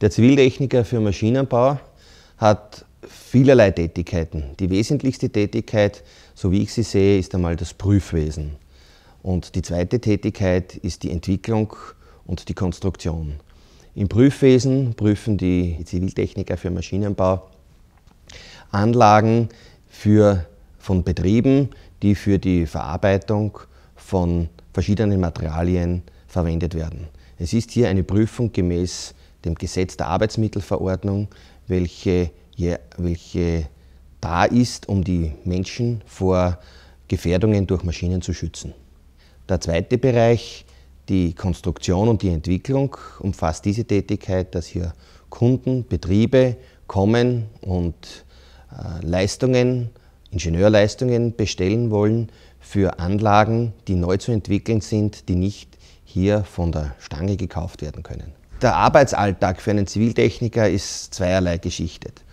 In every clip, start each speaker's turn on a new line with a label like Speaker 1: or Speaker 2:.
Speaker 1: Der Ziviltechniker für Maschinenbau hat vielerlei Tätigkeiten. Die wesentlichste Tätigkeit, so wie ich sie sehe, ist einmal das Prüfwesen. Und die zweite Tätigkeit ist die Entwicklung und die Konstruktion. Im Prüfwesen prüfen die Ziviltechniker für Maschinenbau Anlagen für, von Betrieben, die für die Verarbeitung von verschiedenen Materialien verwendet werden. Es ist hier eine Prüfung gemäß dem Gesetz der Arbeitsmittelverordnung, welche, welche da ist, um die Menschen vor Gefährdungen durch Maschinen zu schützen. Der zweite Bereich, die Konstruktion und die Entwicklung, umfasst diese Tätigkeit, dass hier Kunden, Betriebe kommen und äh, Leistungen, Ingenieurleistungen bestellen wollen für Anlagen, die neu zu entwickeln sind, die nicht hier von der Stange gekauft werden können. Der Arbeitsalltag für einen Ziviltechniker ist zweierlei geschichtet.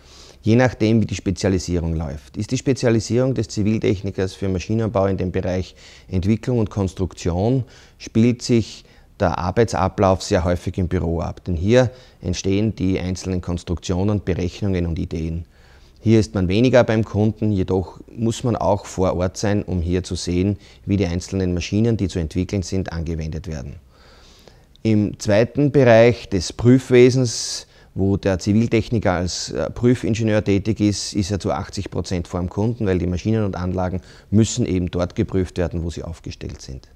Speaker 1: Je nachdem, wie die Spezialisierung läuft. Ist die Spezialisierung des Ziviltechnikers für Maschinenbau in dem Bereich Entwicklung und Konstruktion, spielt sich der Arbeitsablauf sehr häufig im Büro ab. Denn hier entstehen die einzelnen Konstruktionen, Berechnungen und Ideen. Hier ist man weniger beim Kunden, jedoch muss man auch vor Ort sein, um hier zu sehen, wie die einzelnen Maschinen, die zu entwickeln sind, angewendet werden. Im zweiten Bereich des Prüfwesens, wo der Ziviltechniker als äh, Prüfingenieur tätig ist, ist er zu 80 Prozent vor dem Kunden, weil die Maschinen und Anlagen müssen eben dort geprüft werden, wo sie aufgestellt sind.